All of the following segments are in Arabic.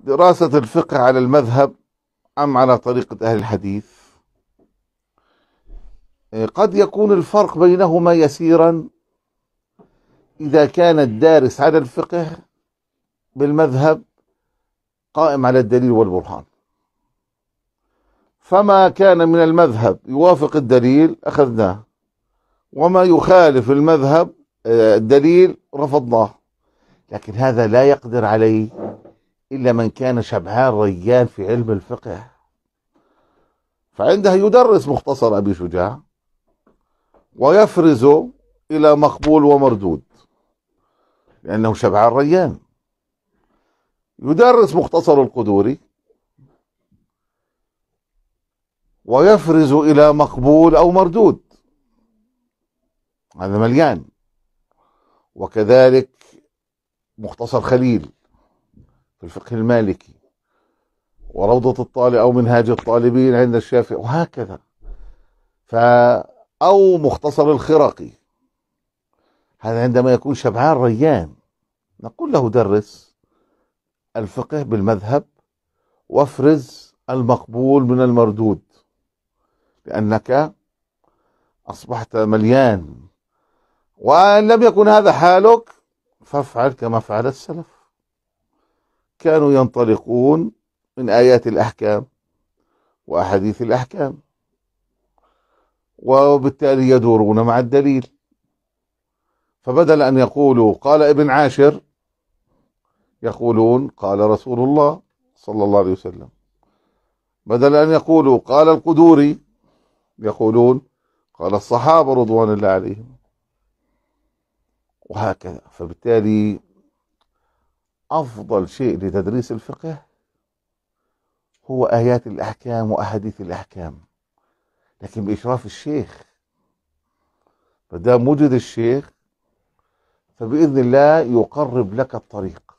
دراسة الفقه على المذهب أم على طريقة أهل الحديث آه، قد يكون الفرق بينهما يسيرا إذا كان الدارس على الفقه بالمذهب قائم على الدليل والبرهان فما كان من المذهب يوافق الدليل أخذناه وما يخالف المذهب آه، الدليل رفضناه لكن هذا لا يقدر عليه إلا من كان شبعان ريان في علم الفقه فعندها يدرس مختصر أبي شجاع ويفرز إلى مقبول ومردود لأنه شبعان ريان يدرس مختصر القدوري ويفرز إلى مقبول أو مردود هذا مليان وكذلك مختصر خليل في الفقه المالكي وروضة الطالب أو منهاج الطالبين عند الشافعي وهكذا ف أو مختصر الخرقي هذا عندما يكون شبعان ريان نقول له درس الفقه بالمذهب وافرز المقبول من المردود لأنك أصبحت مليان وإن لم يكن هذا حالك فافعل كما فعل السلف كانوا ينطلقون من آيات الأحكام وأحاديث الأحكام وبالتالي يدورون مع الدليل فبدل أن يقولوا قال ابن عاشر يقولون قال رسول الله صلى الله عليه وسلم بدل أن يقولوا قال القدوري يقولون قال الصحابة رضوان الله عليهم وهكذا فبالتالي أفضل شيء لتدريس الفقه هو آيات الأحكام وأحاديث الأحكام لكن بإشراف الشيخ فدام وجد الشيخ فبإذن الله يقرب لك الطريق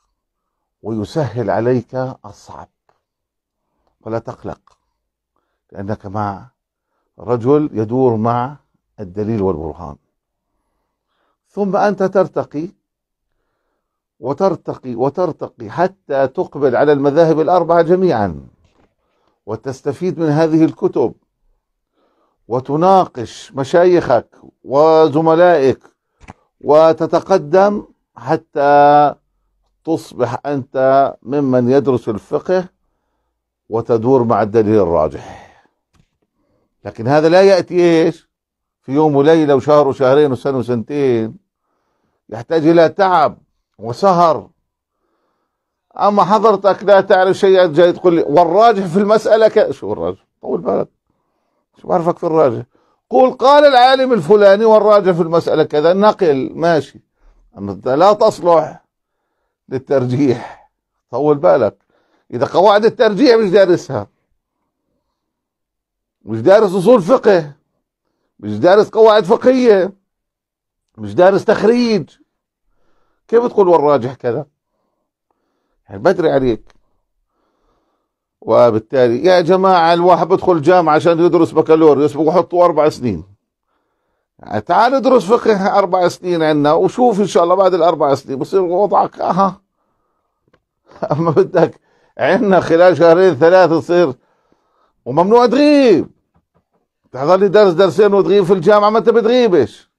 ويسهل عليك الصعب فلا تقلق لأنك مع رجل يدور مع الدليل والبرهان ثم أنت ترتقي وترتقي وترتقي حتى تقبل على المذاهب الأربعة جميعا وتستفيد من هذه الكتب وتناقش مشايخك وزملائك وتتقدم حتى تصبح أنت ممن يدرس الفقه وتدور مع الدليل الراجح لكن هذا لا يأتي إيش في يوم وليلة وشهر وشهرين وسنة وسنتين يحتاج إلى تعب وسهر اما حضرتك لا تعرف شيء جاي تقول لي والراجح في المساله ك... شو الراجح؟ طول بالك شو بعرفك في الراجح؟ قول قال العالم الفلاني والراجح في المساله كذا نقل ماشي انت لا تصلح للترجيح طول بالك اذا قواعد الترجيح مش دارسها مش دارس اصول فقه مش دارس قواعد فقهيه مش دارس تخريج كيف تقول والراجح كذا يعني بدري عليك وبالتالي يا جماعة الواحد بدخل جامعة عشان يدرس بكالوريوس بحطوا أربع سنين يعني تعال ادرس فقه أربع سنين عندنا وشوف إن شاء الله بعد الأربع سنين بصير وضعك أها أما بدك عندنا خلال شهرين ثلاثة تصير وممنوع تغيب تحضر لي درس درسين وتغيب في الجامعة ما أنت بتغيبش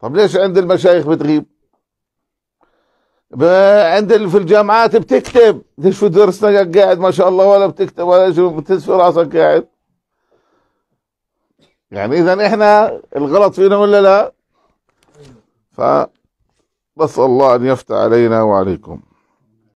طب ليش عند المشايخ بتغيب عند في الجامعات بتكتب ليش في درسنا قاعد ما شاء الله ولا بتكتب ولا بتنسى راسك قاعد يعني اذا احنا الغلط فينا ولا لا؟ فنسال الله ان يفتح علينا وعليكم